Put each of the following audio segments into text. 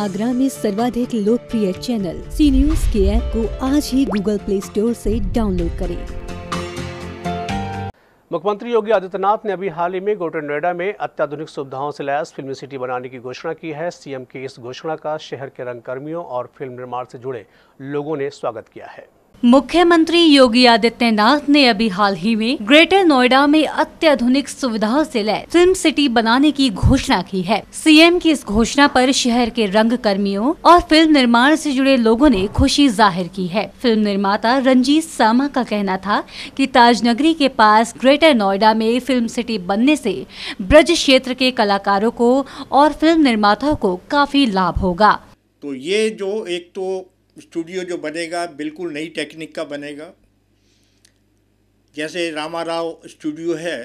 आगरा में सर्वाधिक लोकप्रिय चैनल सी न्यूज के ऐप को आज ही गूगल प्ले स्टोर से डाउनलोड करें मुख्यमंत्री योगी आदित्यनाथ ने अभी हाल ही में ग्रेटर नोएडा में अत्याधुनिक सुविधाओं से लैस फिल्म सिटी बनाने की घोषणा की है सीएम की इस घोषणा का शहर के रंगकर्मियों और फिल्म निर्माण से जुड़े लोगों ने स्वागत किया है मुख्यमंत्री योगी आदित्यनाथ ने अभी हाल ही में ग्रेटर नोएडा में अत्याधुनिक सुविधाओं से लैस फिल्म सिटी बनाने की घोषणा की है सीएम की इस घोषणा पर शहर के रंग कर्मियों और फिल्म निर्माण से जुड़े लोगों ने खुशी जाहिर की है फिल्म निर्माता रंजीत सामा का कहना था कि ताजनगरी के पास ग्रेटर नोएडा में फिल्म सिटी बनने से ब्रज क्षेत्र के कलाकारों को और फिल्म निर्माताओं को काफी लाभ होगा तो ये जो एक तो स्टूडियो जो बनेगा बिल्कुल नई टेक्निक का बनेगा जैसे रामा राव स्टूडियो है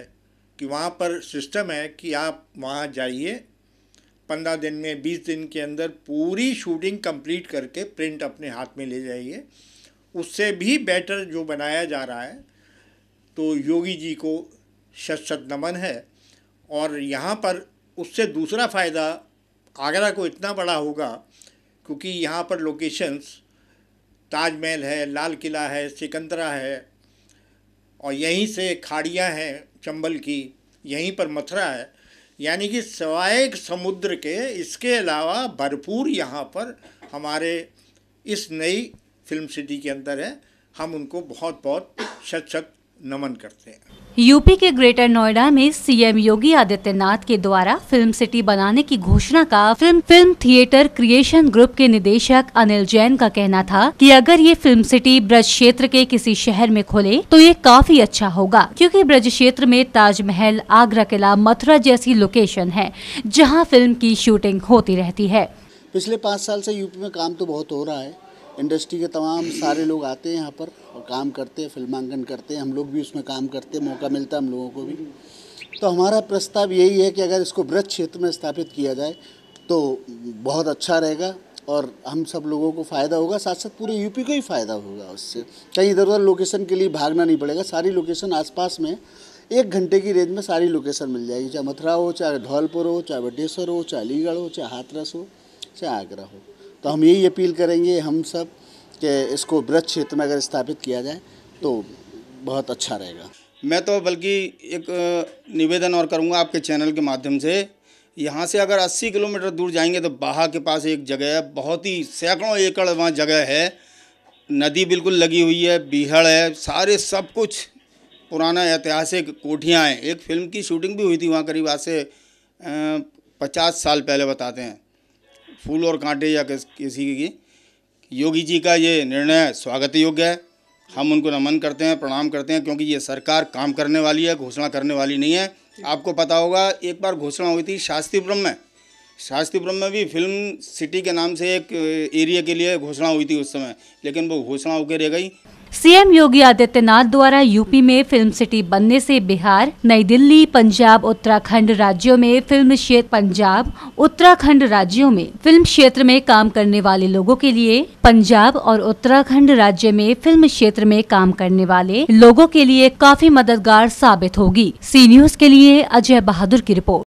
कि वहाँ पर सिस्टम है कि आप वहाँ जाइए पंद्रह दिन में बीस दिन के अंदर पूरी शूटिंग कंप्लीट करके प्रिंट अपने हाथ में ले जाइए उससे भी बेटर जो बनाया जा रहा है तो योगी जी को शत शत नमन है और यहाँ पर उससे दूसरा फ़ायदा आगरा को इतना बड़ा होगा क्योंकि यहाँ पर लोकेशंस ताजमहल है लाल किला है सिकंदरा है और यहीं से खाड़ियाँ हैं चंबल की यहीं पर मथुरा है यानी कि सवाय समुद्र के इसके अलावा भरपूर यहाँ पर हमारे इस नई फिल्म सिटी के अंदर है हम उनको बहुत बहुत शत शत नमन करते हैं यूपी के ग्रेटर नोएडा में सीएम योगी आदित्यनाथ के द्वारा फिल्म सिटी बनाने की घोषणा का film film theatre creation group के निदेशक अनिल जैन का कहना था कि अगर ये फिल्म सिटी ब्रज क्षेत्र के किसी शहर में खोले तो ये काफी अच्छा होगा क्योंकि ब्रज क्षेत्र में ताजमहल आगरा किला मथुरा जैसी लोकेशन है जहाँ फिल्म की शूटिंग होती रहती है पिछले पाँच साल ऐसी यूपी में काम तो बहुत हो रहा है इंडस्ट्री के तमाम सारे लोग आते हैं यहाँ पर और काम करते हैं फिल्मांकन करते हैं हम लोग भी उसमें काम करते हैं मौका मिलता है हम लोगों को भी तो हमारा प्रस्ताव यही है कि अगर इसको ब्रज क्षेत्र में स्थापित किया जाए तो बहुत अच्छा रहेगा और हम सब लोगों को फ़ायदा होगा साथ साथ पूरे यूपी को ही फ़ायदा होगा उससे कहीं इधर उधर लोकेशन के लिए भागना नहीं पड़ेगा सारी लोकेशन आसपास में एक घंटे की रेंज में सारी लोकेशन मिल जाएगी चाहे मथुरा हो चाहे धौलपुर हो चाहे बटेश्वर हो चाहे अलीगढ़ हो चाहे हाथरस हो चाहे आगरा हो तो हम यही अपील करेंगे हम सब कि इसको ब्रज क्षेत्र में अगर स्थापित किया जाए तो बहुत अच्छा रहेगा मैं तो बल्कि एक निवेदन और करूँगा आपके चैनल के माध्यम से यहाँ से अगर 80 किलोमीटर दूर जाएंगे तो बाहा के पास एक जगह है बहुत ही सैकड़ों एकड़ वहाँ जगह है नदी बिल्कुल लगी हुई है बीहड़ है सारे सब कुछ पुराना ऐतिहासिक कोठियाँ हैं एक फिल्म की शूटिंग भी हुई थी वहाँ करीब आज से पचास साल पहले बताते हैं फूल और कांटे या किसी की योगी जी का ये निर्णय स्वागत योग्य है हम उनको नमन करते हैं प्रणाम करते हैं क्योंकि ये सरकार काम करने वाली है घोषणा करने वाली नहीं है आपको पता होगा एक बार घोषणा हुई थी शास्त्रीपुरम में शास्त्रीपुरम में भी फिल्म सिटी के नाम से एक एरिया के लिए घोषणा हुई थी उस समय लेकिन वो घोषणा होकर रह गई सीएम योगी आदित्यनाथ द्वारा यूपी में फिल्म सिटी बनने से बिहार नई दिल्ली पंजाब उत्तराखंड राज्यों में फिल्म क्षेत्र पंजाब उत्तराखंड राज्यों में फिल्म क्षेत्र में काम करने वाले लोगों के लिए पंजाब और उत्तराखंड राज्य में फिल्म क्षेत्र में काम करने वाले लोगों के लिए काफी मददगार साबित होगी सी न्यूज के लिए अजय बहादुर की रिपोर्ट